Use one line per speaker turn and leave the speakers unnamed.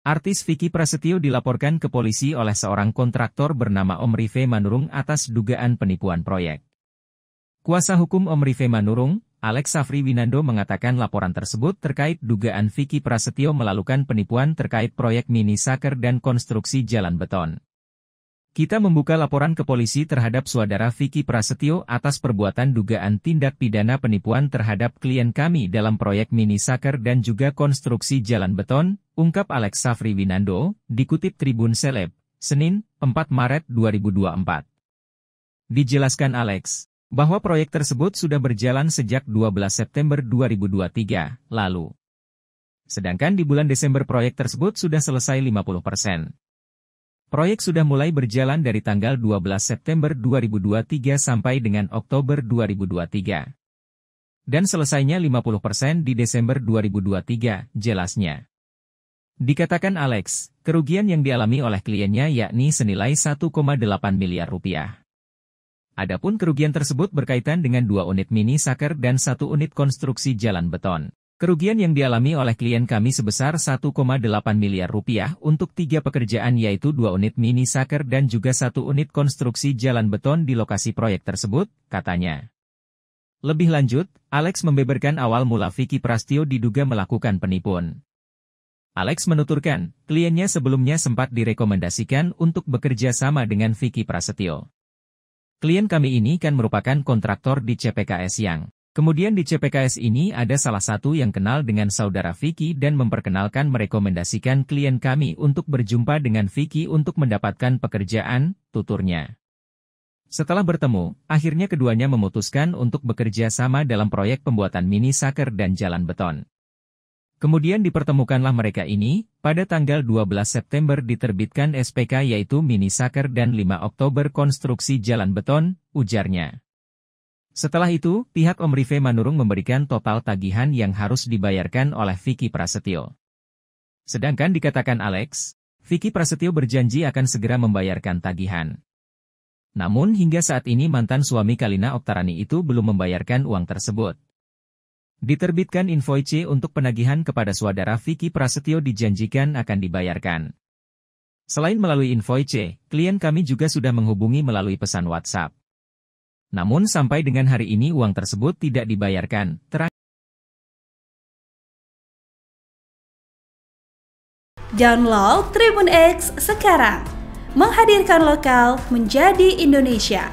Artis Vicky Prasetyo dilaporkan ke polisi oleh seorang kontraktor bernama Om Rive Manurung atas dugaan penipuan proyek. Kuasa hukum Om Rive Manurung, Alex Safri Winando mengatakan laporan tersebut terkait dugaan Vicky Prasetyo melakukan penipuan terkait proyek mini saker dan konstruksi jalan beton. Kita membuka laporan ke polisi terhadap saudara Vicky Prasetyo atas perbuatan dugaan tindak pidana penipuan terhadap klien kami dalam proyek mini saker dan juga konstruksi jalan beton, Ungkap Alex Safri Winando, dikutip Tribun Seleb, Senin, 4 Maret 2024. Dijelaskan Alex, bahwa proyek tersebut sudah berjalan sejak 12 September 2023 lalu. Sedangkan di bulan Desember proyek tersebut sudah selesai 50 persen. Proyek sudah mulai berjalan dari tanggal 12 September 2023 sampai dengan Oktober 2023. Dan selesainya 50 persen di Desember 2023, jelasnya. Dikatakan Alex, kerugian yang dialami oleh kliennya yakni senilai 1,8 miliar rupiah. Adapun kerugian tersebut berkaitan dengan dua unit mini saker dan satu unit konstruksi jalan beton. Kerugian yang dialami oleh klien kami sebesar 1,8 miliar rupiah untuk tiga pekerjaan yaitu dua unit mini saker dan juga satu unit konstruksi jalan beton di lokasi proyek tersebut, katanya. Lebih lanjut, Alex membeberkan awal mula Vicky Prastio diduga melakukan penipuan. Alex menuturkan, kliennya sebelumnya sempat direkomendasikan untuk bekerja sama dengan Vicky Prasetyo. Klien kami ini kan merupakan kontraktor di CPKS yang. Kemudian di CPKS ini ada salah satu yang kenal dengan saudara Vicky dan memperkenalkan merekomendasikan klien kami untuk berjumpa dengan Vicky untuk mendapatkan pekerjaan, tuturnya. Setelah bertemu, akhirnya keduanya memutuskan untuk bekerja sama dalam proyek pembuatan mini saker dan jalan beton. Kemudian dipertemukanlah mereka ini, pada tanggal 12 September diterbitkan SPK yaitu Mini Saker dan 5 Oktober konstruksi jalan beton, ujarnya. Setelah itu, pihak Om Rive Manurung memberikan total tagihan yang harus dibayarkan oleh Vicky Prasetyo. Sedangkan dikatakan Alex, Vicky Prasetyo berjanji akan segera membayarkan tagihan. Namun hingga saat ini mantan suami Kalina Oktarani itu belum membayarkan uang tersebut. Diterbitkan invoice untuk penagihan kepada saudara Vicky Prasetyo dijanjikan akan dibayarkan. Selain melalui invoice, klien kami juga sudah menghubungi melalui pesan WhatsApp. Namun sampai dengan hari ini uang tersebut tidak dibayarkan. Terakhir. Download Tribun X sekarang. Menghadirkan lokal menjadi Indonesia.